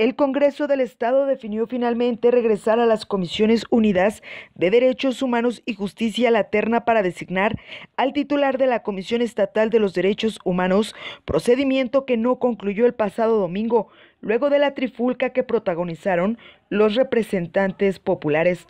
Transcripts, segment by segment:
El Congreso del Estado definió finalmente regresar a las Comisiones Unidas de Derechos Humanos y Justicia Laterna para designar al titular de la Comisión Estatal de los Derechos Humanos, procedimiento que no concluyó el pasado domingo, luego de la trifulca que protagonizaron los representantes populares.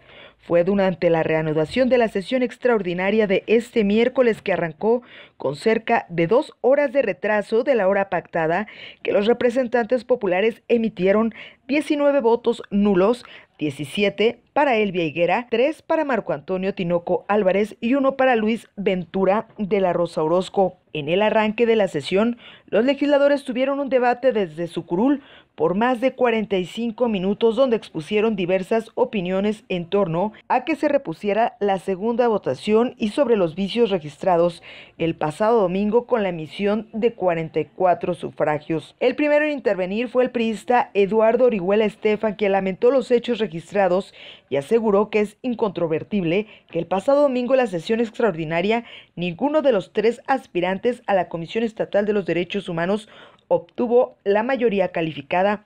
Fue durante la reanudación de la sesión extraordinaria de este miércoles que arrancó con cerca de dos horas de retraso de la hora pactada que los representantes populares emitieron 19 votos nulos, 17 para Elvia Higuera, 3 para Marco Antonio Tinoco Álvarez y 1 para Luis Ventura de la Rosa Orozco. En el arranque de la sesión, los legisladores tuvieron un debate desde su curul por más de 45 minutos donde expusieron diversas opiniones en torno a que se repusiera la segunda votación y sobre los vicios registrados el pasado domingo con la emisión de 44 sufragios. El primero en intervenir fue el priista Eduardo Orihuela Estefan, que lamentó los hechos registrados y aseguró que es incontrovertible que el pasado domingo en la sesión extraordinaria ninguno de los tres aspirantes a la Comisión Estatal de los Derechos Humanos obtuvo la mayoría calificada.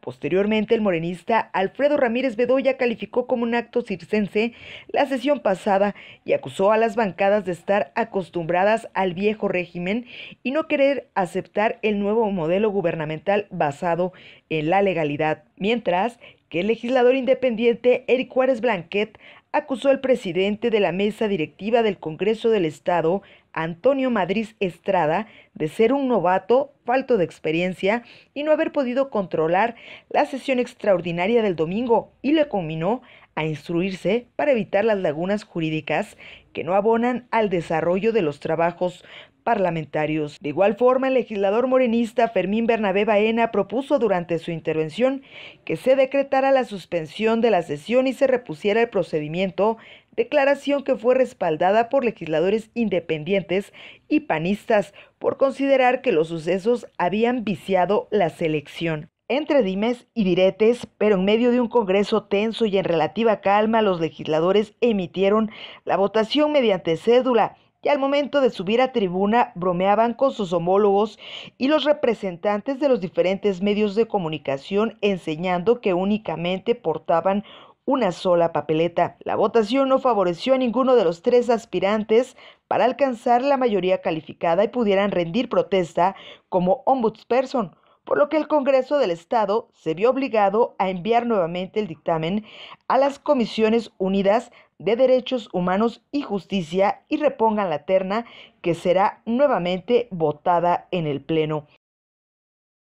Posteriormente, el morenista Alfredo Ramírez Bedoya calificó como un acto circense la sesión pasada y acusó a las bancadas de estar acostumbradas al viejo régimen y no querer aceptar el nuevo modelo gubernamental basado en la legalidad. Mientras que el legislador independiente Eric Juárez Blanquet acusó al presidente de la mesa directiva del Congreso del Estado, Antonio Madrid Estrada de ser un novato, falto de experiencia y no haber podido controlar la sesión extraordinaria del domingo y le conminó a instruirse para evitar las lagunas jurídicas que no abonan al desarrollo de los trabajos parlamentarios. De igual forma, el legislador morenista Fermín Bernabé Baena propuso durante su intervención que se decretara la suspensión de la sesión y se repusiera el procedimiento declaración que fue respaldada por legisladores independientes y panistas por considerar que los sucesos habían viciado la selección. Entre dimes y diretes, pero en medio de un Congreso tenso y en relativa calma, los legisladores emitieron la votación mediante cédula y al momento de subir a tribuna bromeaban con sus homólogos y los representantes de los diferentes medios de comunicación enseñando que únicamente portaban una sola papeleta. La votación no favoreció a ninguno de los tres aspirantes para alcanzar la mayoría calificada y pudieran rendir protesta como ombudsperson, por lo que el Congreso del Estado se vio obligado a enviar nuevamente el dictamen a las Comisiones Unidas de Derechos Humanos y Justicia y repongan la terna que será nuevamente votada en el Pleno.